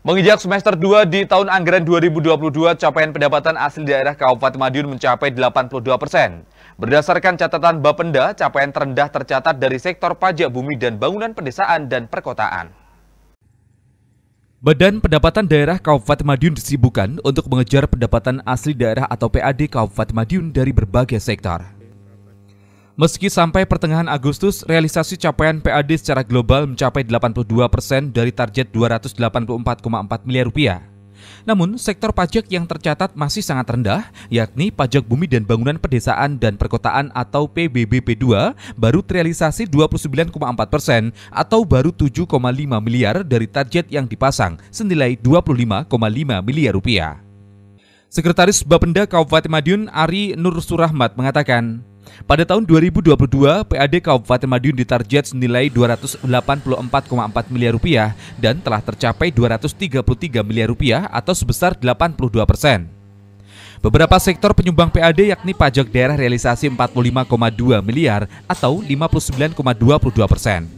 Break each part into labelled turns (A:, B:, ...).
A: Menginjak semester 2 di tahun anggaran 2022, capaian pendapatan asli daerah Kabupaten Madiun mencapai 82 persen. Berdasarkan catatan Bapenda, capaian terendah tercatat dari sektor pajak bumi dan bangunan pedesaan dan perkotaan. Badan Pendapatan Daerah Kabupaten Madiun disibukkan untuk mengejar pendapatan asli daerah atau PAD Kabupaten Madiun dari berbagai sektor. Meski sampai pertengahan Agustus, realisasi capaian PAD secara global mencapai 82 persen dari target 284,4 miliar rupiah. Namun, sektor pajak yang tercatat masih sangat rendah, yakni pajak bumi dan bangunan pedesaan dan perkotaan atau PBBP2 baru terrealisasi 29,4 persen atau baru 7,5 miliar dari target yang dipasang senilai 25,5 miliar rupiah. Sekretaris Bapenda Kabupaten Madiun Ari Nur Surahmat mengatakan, pada tahun 2022, PAD Kabupaten Madiun ditarget senilai 284,4 miliar rupiah dan telah tercapai 233 miliar rupiah atau sebesar 82 persen. Beberapa sektor penyumbang PAD yakni pajak daerah realisasi 45,2 miliar atau 59,22 persen.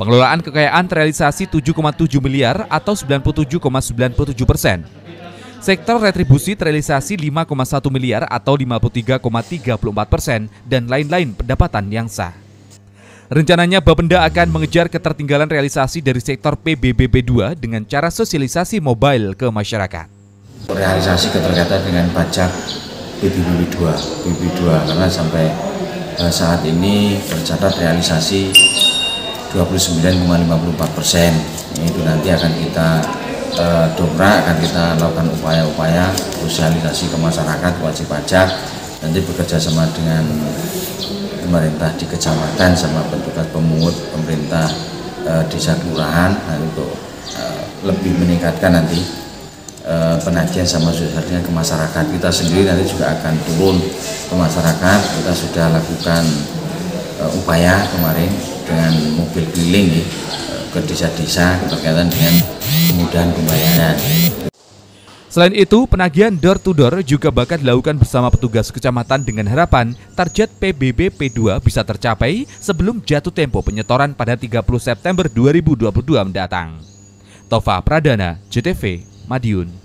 A: Pengelolaan kekayaan terrealisasi 7,7 miliar atau 97,97 persen. Sektor retribusi terrealisasi 5,1 miliar atau 53,34 persen dan lain-lain pendapatan yang sah. Rencananya Bapenda akan mengejar ketertinggalan realisasi dari sektor pbbb 2 dengan cara sosialisasi mobile ke masyarakat.
B: Realisasi keterkaitan dengan pajak pbbb 2 PBBP2 karena sampai eh, saat ini tercatat realisasi 29,54 persen. Itu nanti akan kita e, eh, dobra akan kita lakukan upaya-upaya sosialisasi ke masyarakat wajib pajak nanti bekerja sama dengan pemerintah di kecamatan sama petugas pemungut pemerintah e, desa kelurahan nah, untuk e, lebih meningkatkan nanti e, penagihan sama sosialnya ke masyarakat kita sendiri nanti juga akan turun ke masyarakat kita sudah lakukan e, upaya kemarin dengan mobil keliling ke desa-desa berkaitan dengan kemudahan
A: pembayaran. Selain itu, penagihan door-to-door juga bakal dilakukan bersama petugas kecamatan dengan harapan target PBB P2 bisa tercapai sebelum jatuh tempo penyetoran pada 30 September 2022 mendatang. Tova Pradana, JTV, Madiun.